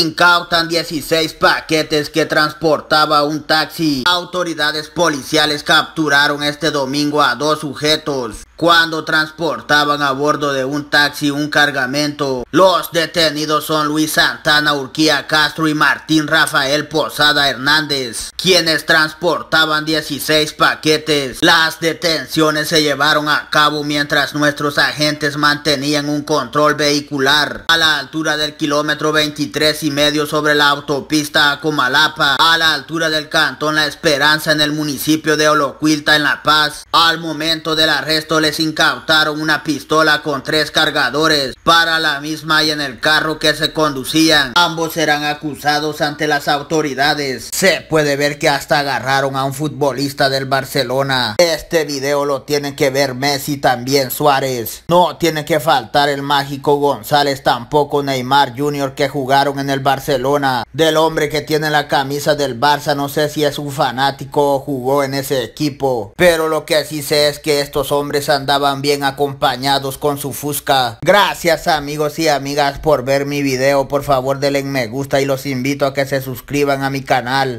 Incautan 16 paquetes que transportaba un taxi. Autoridades policiales capturaron este domingo a dos sujetos cuando transportaban a bordo de un taxi un cargamento. Los detenidos son Luis Santana Urquía Castro y Martín Rafael Posada Hernández, quienes transportaban 16 paquetes. Las detenciones se llevaron a cabo mientras nuestros agentes mantenían un control vehicular a la altura del kilómetro 23 y medio sobre la autopista Comalapa, a la altura del cantón La Esperanza en el municipio de Olocuilta en La Paz. Al momento del arresto les incautaron una pistola con tres cargadores para la misma y en el carro que se conducían. Ambos serán acusados ante las autoridades. Se puede ver que hasta agarraron a un futbolista del Barcelona. Este video lo tiene que ver Messi también Suárez. No tiene que faltar el mágico González tampoco Neymar Junior que jugaron en el el Barcelona, del hombre que tiene la camisa del Barça, no sé si es un fanático o jugó en ese equipo, pero lo que sí sé es que estos hombres andaban bien acompañados con su fusca. Gracias amigos y amigas por ver mi video, por favor denle me gusta y los invito a que se suscriban a mi canal.